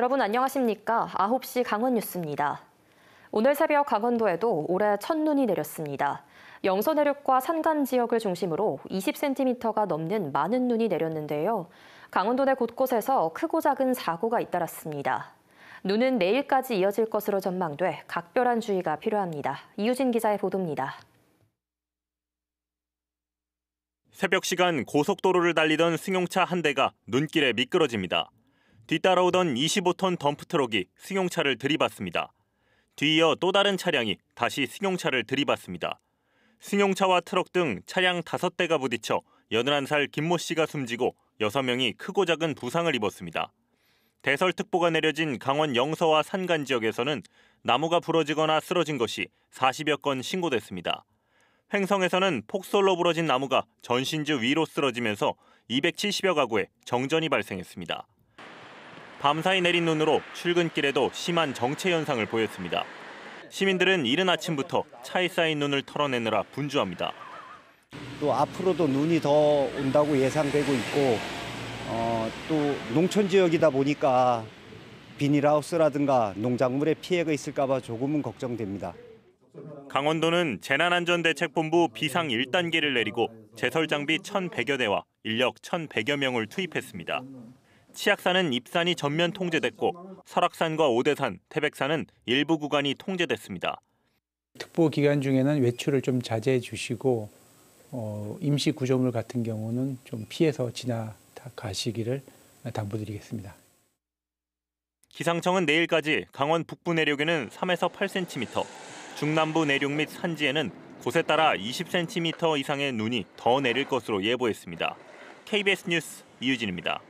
여러분 안녕하십니까? 9시 강원 뉴스입니다. 오늘 새벽 강원도에도 올해 첫눈이 내렸습니다. 영서 내륙과 산간 지역을 중심으로 20cm가 넘는 많은 눈이 내렸는데요. 강원도 내 곳곳에서 크고 작은 사고가 잇따랐습니다. 눈은 내일까지 이어질 것으로 전망돼 각별한 주의가 필요합니다. 이유진 기자의 보도입니다. 새벽 시간 고속도로를 달리던 승용차 한 대가 눈길에 미끄러집니다. 뒤따라오던 25톤 덤프트럭이 승용차를 들이받습니다. 뒤이어 또 다른 차량이 다시 승용차를 들이받습니다. 승용차와 트럭 등 차량 5대가 부딪혀 81살 김모 씨가 숨지고 6명이 크고 작은 부상을 입었습니다. 대설특보가 내려진 강원 영서와 산간 지역에서는 나무가 부러지거나 쓰러진 것이 40여 건 신고됐습니다. 횡성에서는 폭설로 부러진 나무가 전신주 위로 쓰러지면서 270여 가구에 정전이 발생했습니다. 밤사이 내린 눈으로 출근길에도 심한 정체 현상을 보였습니다. 시민들은 이른 아침부터 차에 쌓인 눈을 털어내느라 분주합니다. 또 앞으로도 눈이 더 온다고 예상되고 있고 어, 또 농촌 지역이다 보니까 비닐하우스라든가 농작물에 피해가 있을까 봐 조금은 걱정됩니다. 강원도는 재난안전대책본부 비상 1단계를 내리고 제설 장비 1,100여 대와 인력 1,100여 명을 투입했습니다. 치악산은 입산이 전면 통제됐고 설악산과 오대산, 태백산은 일부 구간이 통제됐습니다. 특보 기간 중에는 외출을 좀 자제해 주시고 어, 임시 구조물 같은 경우는 좀 피해서 지나가시기를 당부드리겠습니다. 기상청은 내일까지 강원 북부 내륙에는 3에서 8cm, 중남부 내륙 및 산지에는 곳에 따라 20cm 이상의 눈이 더 내릴 것으로 예보했습니다. KBS 뉴스 이유진입니다.